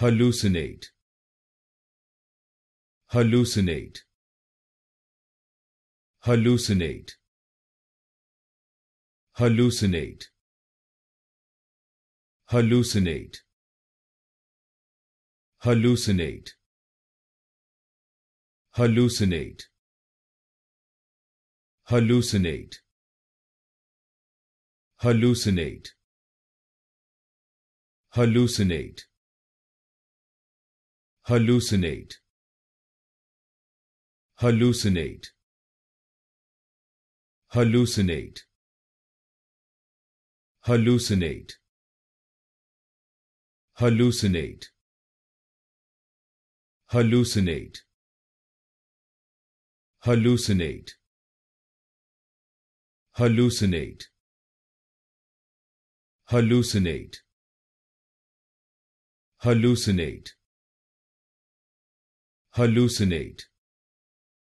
hallucinate hallucinate hallucinate hallucinate hallucinate hallucinate hallucinate hallucinate hallucinate hallucinate hallucinate hallucinate hallucinate hallucinate hallucinate hallucinate hallucinate hallucinate hallucinate hallucinate hallucinate